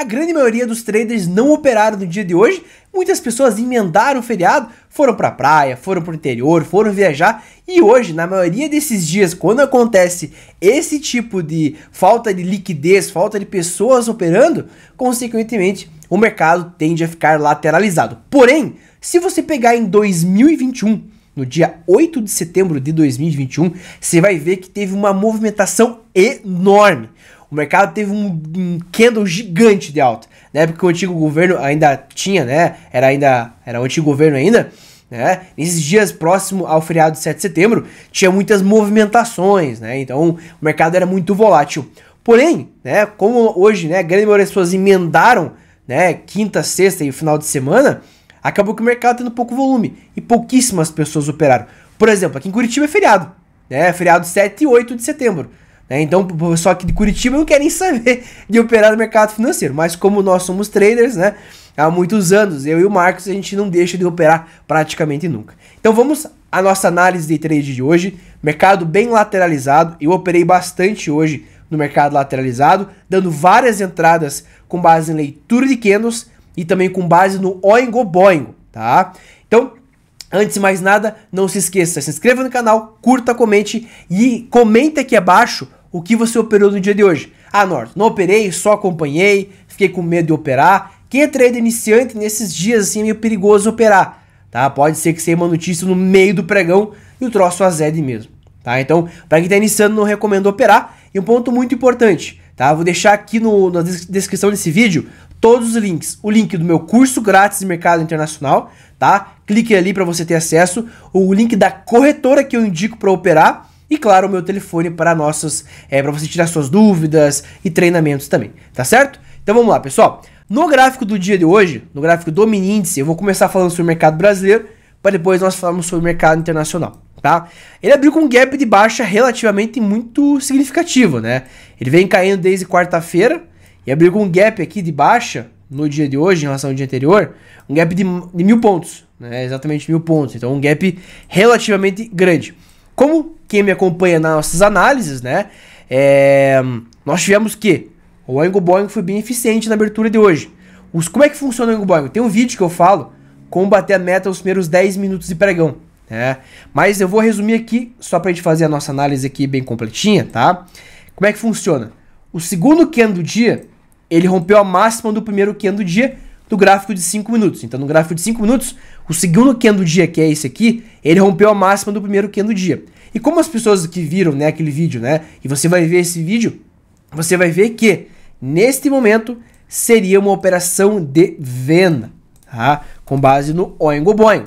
A grande maioria dos traders não operaram no dia de hoje. Muitas pessoas emendaram o feriado, foram para a praia, foram para o interior, foram viajar. E hoje, na maioria desses dias, quando acontece esse tipo de falta de liquidez, falta de pessoas operando, consequentemente, o mercado tende a ficar lateralizado. Porém, se você pegar em 2021, no dia 8 de setembro de 2021, você vai ver que teve uma movimentação enorme o mercado teve um, um candle gigante de alta. né? Porque o antigo governo ainda tinha, né? Era ainda. Era o antigo governo ainda. Né? Nesses dias próximo ao feriado de 7 de setembro, tinha muitas movimentações, né? Então o mercado era muito volátil. Porém, né, como hoje, né, a grande maioria das pessoas emendaram, né, quinta, sexta e final de semana, acabou que o mercado tendo pouco volume e pouquíssimas pessoas operaram. Por exemplo, aqui em Curitiba é feriado, né? Feriado 7 e 8 de setembro. Né? então, só que de Curitiba não querem saber de operar no mercado financeiro. Mas como nós somos traders, né? Há muitos anos, eu e o Marcos, a gente não deixa de operar praticamente nunca. Então vamos à nossa análise de trade de hoje. Mercado bem lateralizado. Eu operei bastante hoje no mercado lateralizado, dando várias entradas com base em leitura de candles e também com base no Oingo Boingo, tá? Então, Antes de mais nada, não se esqueça, se inscreva no canal, curta, comente e comenta aqui abaixo o que você operou no dia de hoje? Ah, Norton, não operei, só acompanhei, fiquei com medo de operar. Quem é trader iniciante nesses dias assim é meio perigoso operar, tá? Pode ser que seja uma notícia no meio do pregão e o troço azede mesmo, tá? Então, para quem está iniciando, não recomendo operar. E um ponto muito importante, tá? Vou deixar aqui no, na descrição desse vídeo todos os links. O link do meu curso grátis de mercado internacional, tá? Clique ali para você ter acesso. O link da corretora que eu indico para operar e claro, o meu telefone para nossas é, para você tirar suas dúvidas e treinamentos também, tá certo? Então vamos lá, pessoal. No gráfico do dia de hoje, no gráfico do mini índice, eu vou começar falando sobre o mercado brasileiro para depois nós falarmos sobre o mercado internacional, tá? Ele abriu com um gap de baixa relativamente muito significativo, né? Ele vem caindo desde quarta-feira e abriu com um gap aqui de baixa no dia de hoje em relação ao dia anterior, um gap de, de mil pontos, né? Exatamente mil pontos, então um gap relativamente grande. Como quem me acompanha nas nossas análises, né? É, nós tivemos que o Oingo Boingo foi bem eficiente na abertura de hoje. Os, como é que funciona o Oingo Boingo? Tem um vídeo que eu falo como bater a meta nos primeiros 10 minutos de pregão. Né? Mas eu vou resumir aqui, só pra gente fazer a nossa análise aqui bem completinha, tá? Como é que funciona? O segundo Ken do dia, ele rompeu a máxima do primeiro Ken do dia do gráfico de 5 minutos. Então, no gráfico de 5 minutos, o segundo Ken do dia, que é esse aqui, ele rompeu a máxima do primeiro Ken do dia. E como as pessoas que viram né, aquele vídeo, né? E você vai ver esse vídeo, você vai ver que neste momento seria uma operação de venda, tá? Com base no Oingo Boing,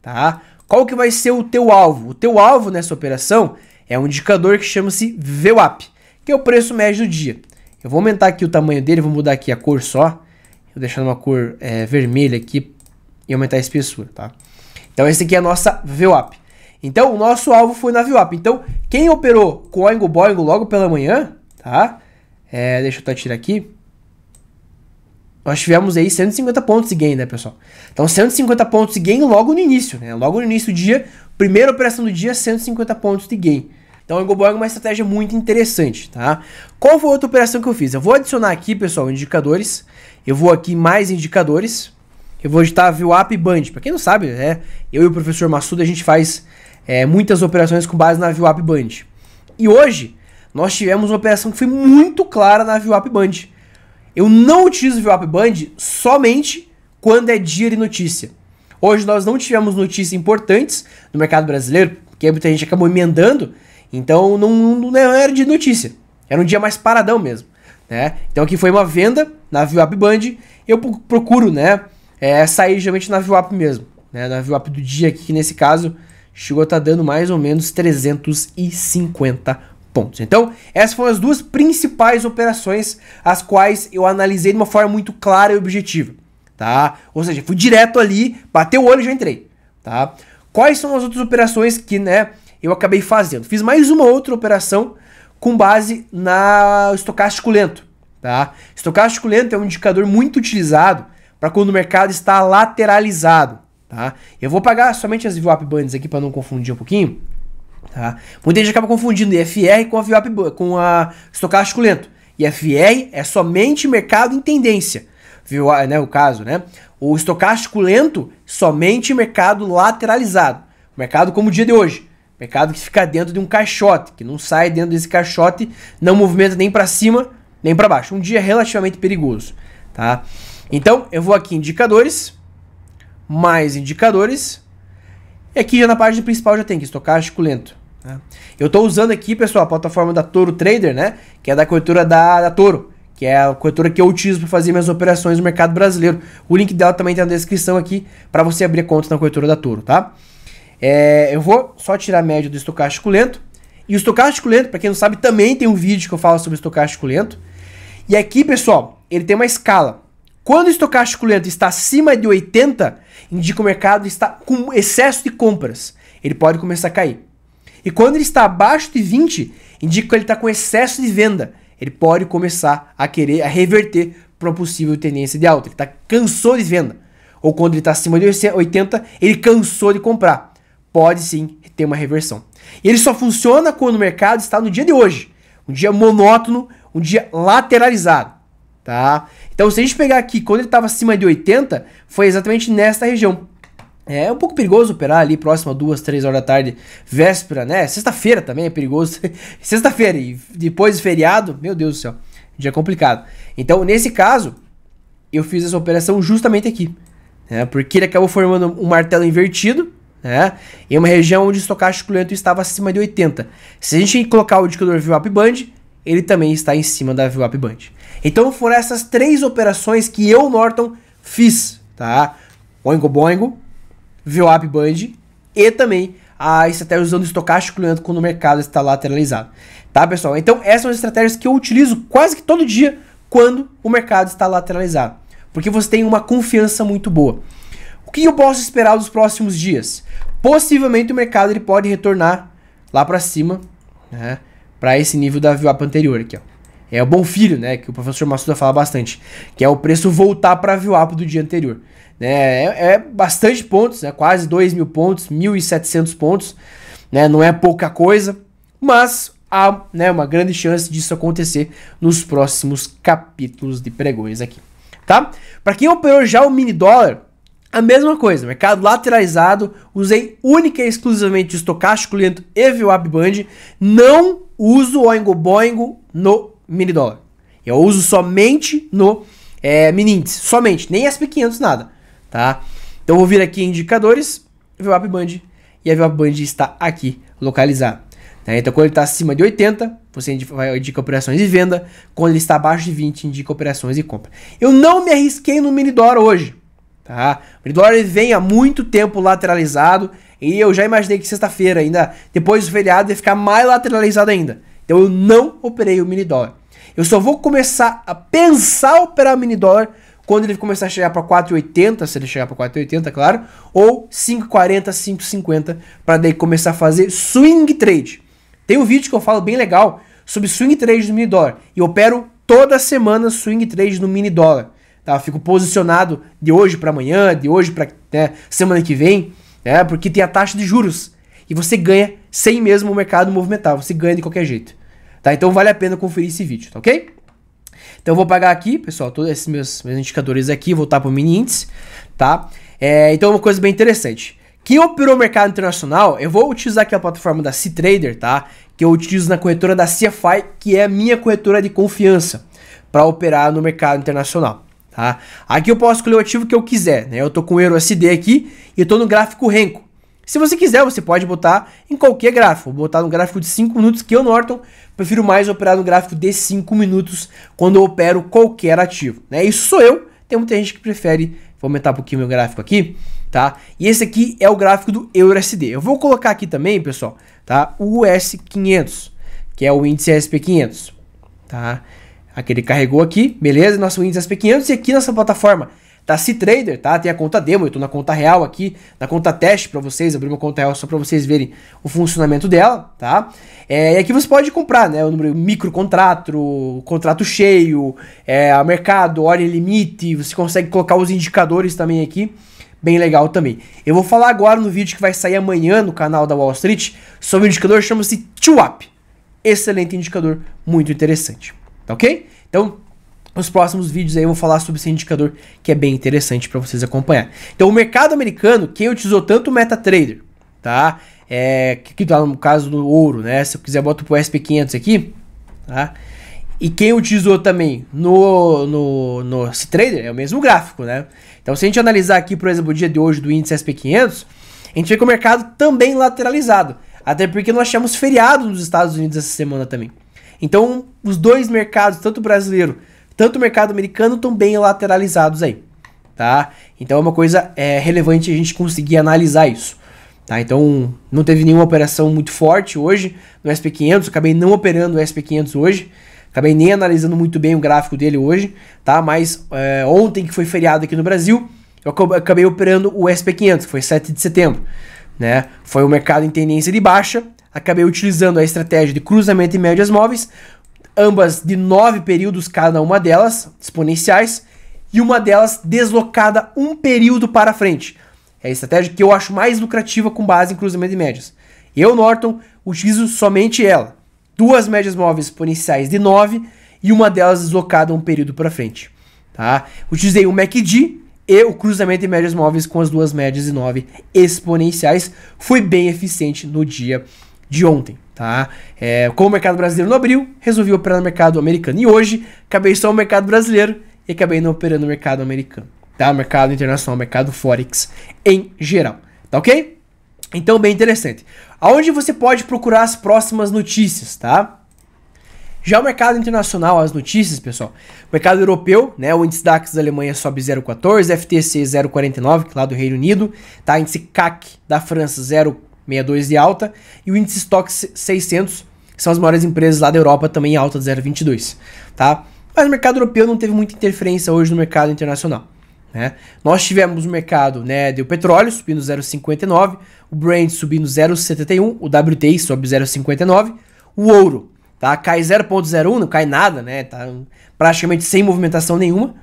tá? Qual que vai ser o teu alvo? O teu alvo nessa operação é um indicador que chama-se VWAP, que é o preço médio do dia. Eu vou aumentar aqui o tamanho dele, vou mudar aqui a cor só, vou deixar uma cor é, vermelha aqui e aumentar a espessura, tá? Então esse aqui é a nossa VWAP. Então, o nosso alvo foi navio up. Então, quem operou com o Oingo Boingo logo pela manhã, tá? É, deixa eu tirar aqui. Nós tivemos aí 150 pontos de gain, né, pessoal? Então, 150 pontos de gain logo no início, né? Logo no início do dia, primeira operação do dia, 150 pontos de gain. Então, Oingo Boingo é uma estratégia muito interessante, tá? Qual foi a outra operação que eu fiz? Eu vou adicionar aqui, pessoal, indicadores. Eu vou aqui mais indicadores. Eu vou editar VWAP e Band. Pra quem não sabe, né? Eu e o professor Massuda, a gente faz é, muitas operações com base na VWAP Band. E hoje, nós tivemos uma operação que foi muito clara na VWAP Band. Eu não utilizo VWAP Band somente quando é dia de notícia. Hoje nós não tivemos notícias importantes no mercado brasileiro, porque muita gente acabou emendando, então não, não era de notícia. Era um dia mais paradão mesmo. Né? Então aqui foi uma venda na VWAP Band. Eu procuro né, é, sair geralmente na VWAP mesmo, né, na VWAP do dia, que nesse caso chegou a estar tá dando mais ou menos 350 pontos. Então, essas foram as duas principais operações as quais eu analisei de uma forma muito clara e objetiva, tá? Ou seja, fui direto ali, bateu o olho e já entrei, tá? Quais são as outras operações que, né, eu acabei fazendo? Fiz mais uma outra operação com base na estocástico lento, tá? Estocástico lento é um indicador muito utilizado para quando o mercado está lateralizado. Tá? Eu vou pagar somente as VWAP bands aqui para não confundir um pouquinho. Tá? Muita gente acaba confundindo IFR com a VWAP, com a estocástico lento. IFR é somente mercado em tendência, viu, né, o caso, né? O estocástico lento, somente mercado lateralizado. Mercado como o dia de hoje. Mercado que fica dentro de um caixote, que não sai dentro desse caixote, não movimenta nem para cima, nem para baixo. Um dia relativamente perigoso, tá? Então, eu vou aqui em indicadores, mais indicadores. E aqui já na página principal já tem que estocástico lento. Né? Eu estou usando aqui, pessoal, a plataforma da Toro Trader, né? Que é da corretora da, da Toro, que é a corretora que eu utilizo para fazer minhas operações no mercado brasileiro. O link dela também está na descrição aqui para você abrir conta na corretora da Toro, tá? É, eu vou só tirar a média do estocástico lento. E o estocástico lento, para quem não sabe, também tem um vídeo que eu falo sobre estocástico lento. E aqui, pessoal, ele tem uma escala. Quando o estocástico lento está acima de 80, indica o mercado está com excesso de compras. Ele pode começar a cair. E quando ele está abaixo de 20, indica que ele está com excesso de venda. Ele pode começar a querer a reverter para uma possível tendência de alta. Ele tá, cansou de venda. Ou quando ele está acima de 80, ele cansou de comprar. Pode sim ter uma reversão. E ele só funciona quando o mercado está no dia de hoje. Um dia monótono, um dia lateralizado tá? Então, se a gente pegar aqui, quando ele estava acima de 80, foi exatamente nesta região. É um pouco perigoso operar ali próximo a duas, três horas da tarde, véspera, né? Sexta-feira também é perigoso. Sexta-feira e depois feriado, meu Deus do céu, dia é complicado. Então, nesse caso, eu fiz essa operação justamente aqui, né? Porque ele acabou formando um martelo invertido, né? Em uma região onde o estocástico lento estava acima de 80. Se a gente colocar o indicador VWAP Band, ele também está em cima da VWAP Band. Então foram essas três operações que eu, Norton, fiz, tá? Oingo Boingo, VWAP Band e também a estratégia usando estocástico olhando quando o mercado está lateralizado. Tá, pessoal? Então essas são as estratégias que eu utilizo quase que todo dia quando o mercado está lateralizado. Porque você tem uma confiança muito boa. O que eu posso esperar dos próximos dias? Possivelmente o mercado ele pode retornar lá para cima, né? Para esse nível da VWAP anterior aqui, ó. É o bom filho, né? Que o professor Massuda fala bastante. Que é o preço voltar para a VWAP do dia anterior. Né? É, é bastante pontos, né? quase 2 mil pontos, 1.700 pontos. Né? Não é pouca coisa, mas há né, uma grande chance disso acontecer nos próximos capítulos de pregões aqui. Tá? Para quem operou já o mini dólar, a mesma coisa, mercado lateralizado, usei única e exclusivamente o estocástico lento e VWAP Band, não uso o Oingo Boingo no mini dólar. Eu uso somente no é, mini índice, somente, nem SP500, nada, tá? Então eu vou vir aqui em indicadores, VWAP Band, e a VWAP Band está aqui, localizar. Né? Tá? Então quando ele está acima de 80, você indica operações e venda, quando ele está abaixo de 20, indica operações e compra. Eu não me arrisquei no mini dólar hoje, tá? O mini dólar vem há muito tempo lateralizado, e eu já imaginei que sexta-feira ainda, depois do feriado, ia ficar mais lateralizado ainda. Então eu não operei o mini dólar. Eu só vou começar a pensar operar o mini dólar quando ele começar a chegar para 4,80, se ele chegar para 4,80, claro, ou 5,40, 5,50, para daí começar a fazer swing trade. Tem um vídeo que eu falo bem legal sobre swing trade no mini dólar. E eu opero toda semana swing trade no mini dólar. Tá? fico posicionado de hoje para amanhã, de hoje para né, semana que vem, né? porque tem a taxa de juros. E você ganha sem mesmo o mercado movimentar, você ganha de qualquer jeito. Tá? Então vale a pena conferir esse vídeo, tá ok? Então eu vou pagar aqui, pessoal, todos esses meus, meus indicadores aqui, voltar para o mini índice, tá? É, então é uma coisa bem interessante. Quem operou o mercado internacional, eu vou utilizar aqui a plataforma da CTrader tá? Que eu utilizo na corretora da CFI, que é a minha corretora de confiança para operar no mercado internacional, tá? Aqui eu posso escolher o ativo que eu quiser, né? Eu tô com o Euro SD aqui e eu tô no gráfico Renko. Se você quiser, você pode botar em qualquer gráfico. Vou botar no gráfico de 5 minutos, que eu, Norton, prefiro mais operar no gráfico de 5 minutos quando eu opero qualquer ativo. Né? Isso sou eu. Tem muita gente que prefere. Vou aumentar um pouquinho meu gráfico aqui, tá? E esse aqui é o gráfico do EURSD. Eu vou colocar aqui também, pessoal, tá? O US500, que é o índice SP500, tá? Aquele carregou aqui, beleza? Nosso índice SP500 e aqui nossa plataforma da tá, C-Trader, tá? Tem a conta demo, eu tô na conta real aqui, na conta teste para vocês, abrir uma conta real só para vocês verem o funcionamento dela, tá? É, e aqui você pode comprar, né? O número micro contrato, contrato cheio, é, mercado, hora limite, você consegue colocar os indicadores também aqui bem legal também. Eu vou falar agora no vídeo que vai sair amanhã no canal da Wall Street sobre o indicador chama-se 2UP. Excelente indicador, muito interessante. Tá ok? Então, nos próximos vídeos aí eu vou falar sobre esse indicador que é bem interessante para vocês acompanhar. Então o mercado americano, quem utilizou tanto o MetaTrader, tá? É, que tá no caso do ouro, né? Se eu quiser boto pro SP500 aqui, tá? E quem utilizou também no, no, no trader é o mesmo gráfico, né? Então se a gente analisar aqui, por exemplo, o dia de hoje do índice SP500, a gente vê que o mercado também lateralizado. Até porque nós temos feriado nos Estados Unidos essa semana também. Então, os dois mercados, tanto o brasileiro tanto o mercado americano também lateralizados aí, tá? Então é uma coisa é, relevante a gente conseguir analisar isso. Tá, então não teve nenhuma operação muito forte hoje no SP500, acabei não operando o SP500 hoje, acabei nem analisando muito bem o gráfico dele hoje, tá? mas é, ontem que foi feriado aqui no Brasil, eu acabei operando o SP500, foi 7 de setembro. Né? Foi o um mercado em tendência de baixa, acabei utilizando a estratégia de cruzamento de médias móveis ambas de nove períodos cada uma delas, exponenciais, e uma delas deslocada um período para frente. É a estratégia que eu acho mais lucrativa com base em cruzamento de médias. Eu, Norton, utilizo somente ela. Duas médias móveis exponenciais de 9 e uma delas deslocada um período para frente. Tá? Utilizei o MACD e o cruzamento de médias móveis com as duas médias de 9 exponenciais. Foi bem eficiente no dia de ontem. Tá? É, com o mercado brasileiro no abril, resolvi operar no mercado americano. E hoje, acabei só o mercado brasileiro e acabei não operando no mercado americano. Tá? Mercado internacional, mercado Forex em geral. Tá ok? Então, bem interessante. Aonde você pode procurar as próximas notícias, tá? Já o mercado internacional, as notícias, pessoal. O mercado europeu, né? O índice DAX da Alemanha sobe 0,14, FTC 0,49, que é lá do Reino Unido, tá? Índice CAC da França 0, 62 de alta, e o índice Stock 600, que são as maiores empresas lá da Europa, também em alta de 0,22, tá? Mas o mercado europeu não teve muita interferência hoje no mercado internacional. Né? Nós tivemos o mercado né, do petróleo subindo 0,59, o Brent subindo 0,71, o WTI sobe 0,59, o ouro tá? cai 0,01, não cai nada, né? tá praticamente sem movimentação nenhuma.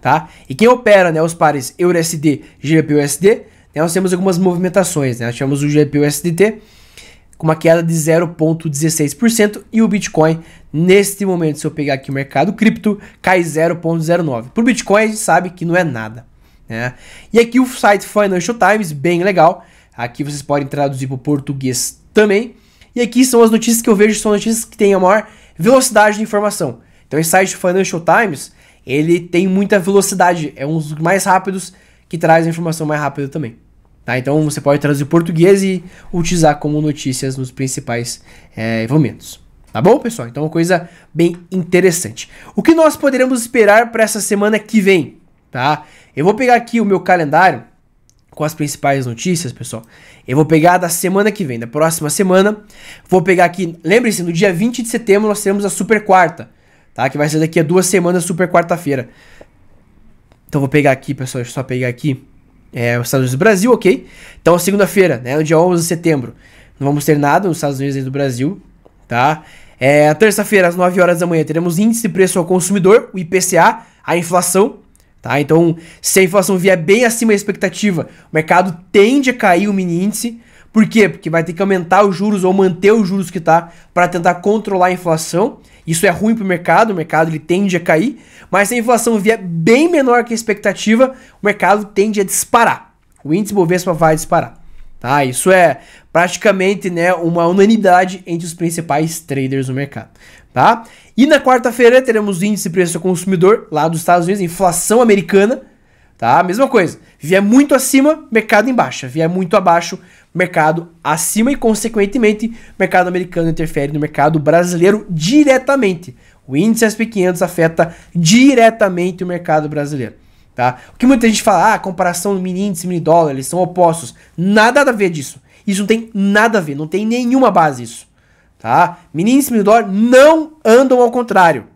Tá? E quem opera né, os pares EURSD e GBPUSD então, nós temos algumas movimentações, né? Nós tivemos o GPUSDT com uma queda de 0,16% e o Bitcoin, neste momento, se eu pegar aqui o mercado cripto, cai 0,09%. Para o Bitcoin, a gente sabe que não é nada. Né? E aqui o site Financial Times, bem legal. Aqui vocês podem traduzir para o português também. E aqui são as notícias que eu vejo, são notícias que têm a maior velocidade de informação. Então esse site Financial Times, ele tem muita velocidade, é um dos mais rápidos que traz a informação mais rápida também. Tá? Então você pode traduzir o português e utilizar como notícias nos principais é, eventos. Tá bom, pessoal? Então, uma coisa bem interessante. O que nós poderemos esperar para essa semana que vem? Tá? Eu vou pegar aqui o meu calendário com as principais notícias, pessoal. Eu vou pegar da semana que vem, da próxima semana. Vou pegar aqui, lembre-se, no dia 20 de setembro nós teremos a super quarta, tá? Que vai ser daqui a duas semanas, super quarta-feira. Então, vou pegar aqui, pessoal, deixa eu só pegar aqui é, os Estados Unidos e Brasil, ok? Então, segunda-feira, né? No dia 11 de setembro. Não vamos ter nada nos Estados Unidos e do Brasil, tá? É, terça-feira, às 9 horas da manhã, teremos índice de preço ao consumidor, o IPCA, a inflação, tá? Então, se a inflação vier bem acima da expectativa, o mercado tende a cair o mini índice. Por quê? Porque vai ter que aumentar os juros ou manter os juros que tá para tentar controlar a inflação. Isso é ruim para o mercado, o mercado ele tende a cair, mas se a inflação vier bem menor que a expectativa, o mercado tende a disparar. O índice Bovespa vai disparar. Tá? Isso é praticamente né, uma unanimidade entre os principais traders do mercado. Tá? E na quarta-feira teremos o índice de preço ao consumidor lá dos Estados Unidos, inflação americana, tá? Mesma coisa. Vier muito acima, mercado em baixa. Vier muito abaixo, mercado acima e, consequentemente, mercado americano interfere no mercado brasileiro diretamente. O índice S&P 500 afeta diretamente o mercado brasileiro. Tá? O que muita gente fala, ah, comparação mini índice e mini dólar, eles são opostos. Nada a ver disso. Isso não tem nada a ver, não tem nenhuma base isso. Tá? Mini índice e mini dólar não andam ao contrário.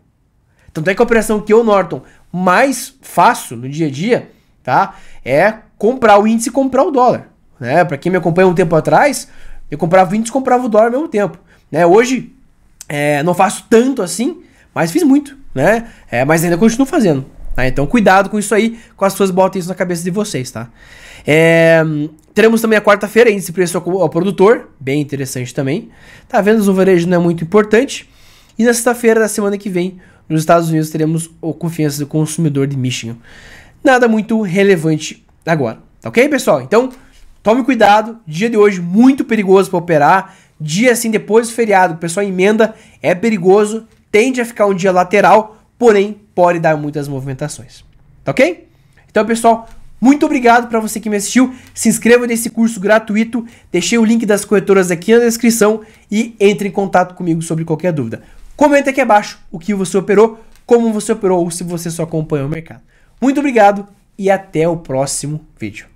Tanto é que a operação que o Norton mais fácil no dia a dia, tá? É comprar o índice e comprar o dólar, né? Para quem me acompanha um tempo atrás, eu comprava o índice e comprava o dólar ao mesmo tempo, né? Hoje é, não faço tanto assim, mas fiz muito, né? É, mas ainda continuo fazendo. Tá? Então cuidado com isso aí, com as pessoas botem isso na cabeça de vocês, tá? É, teremos também a quarta-feira, índice preço ao produtor, bem interessante também. Tá, vendo o varejo não é muito importante. E na sexta-feira da semana que vem, nos Estados Unidos teremos a confiança do consumidor de Michigan. Nada muito relevante agora, tá ok, pessoal? Então, tome cuidado, dia de hoje muito perigoso para operar, dia assim depois do feriado, o pessoal emenda, é perigoso, tende a ficar um dia lateral, porém pode dar muitas movimentações, tá ok? Então, pessoal, muito obrigado para você que me assistiu. Se inscreva nesse curso gratuito. Deixei o link das corretoras aqui na descrição e entre em contato comigo sobre qualquer dúvida. Comenta aqui abaixo o que você operou, como você operou ou se você só acompanhou o mercado. Muito obrigado e até o próximo vídeo.